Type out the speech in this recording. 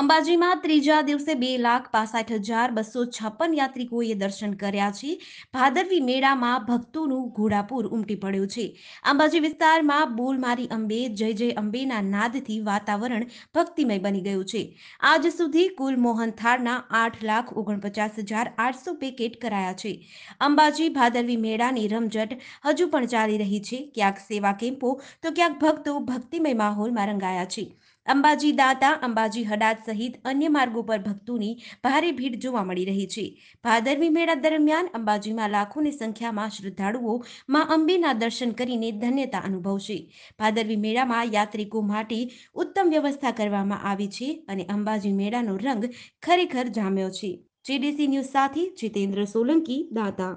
અંબાજીમાં ત્રીજા દિવસે બે લાખ પાસઠ હજાર બસો છપ્પન યાત્રિકોએ દર્શન કર્યા છે ભાદરવી મેળામાં ભક્તોનું ઘોડાપુર ઉમટી પડ્યું છે અંબાજી વિસ્તારમાં બોલમારી અંબે જય જય અંબેના નાદથી વાતાવરણ ભક્તિમય બની ગયું છે આજ સુધી કુલ મોહનથાળના આઠ લાખ ઓગણપચાસ હજાર આઠસો પેકેટ કરાયા છે અંબાજી ભાદરવી મેળાની રમઝટ હજુ પણ ચાલી રહી છે ક્યાંક સેવા કેમ્પો તો ક્યાંક ભક્તો ભક્તિમય માહોલમાં રંગાયા છે અંબાજી દાતા અંબાજી હડાદ સહિત અન્ય માર્ગો પર ભક્તોની ભારે ભીડ જોવા મળી રહી છે ભાદરવી મેળા દરમિયાન અંબાજીમાં લાખોની સંખ્યામાં શ્રદ્ધાળુઓ મા અંબેના દર્શન કરીને ધન્યતા અનુભવશે ભાદરવી મેળામાં યાત્રિકો માટે ઉત્તમ વ્યવસ્થા કરવામાં આવી છે અને અંબાજી મેળાનો રંગ ખરેખર જામ્યો છે જીડીસી ન્યૂઝ સાથે જીતેન્દ્ર સોલંકી દાતા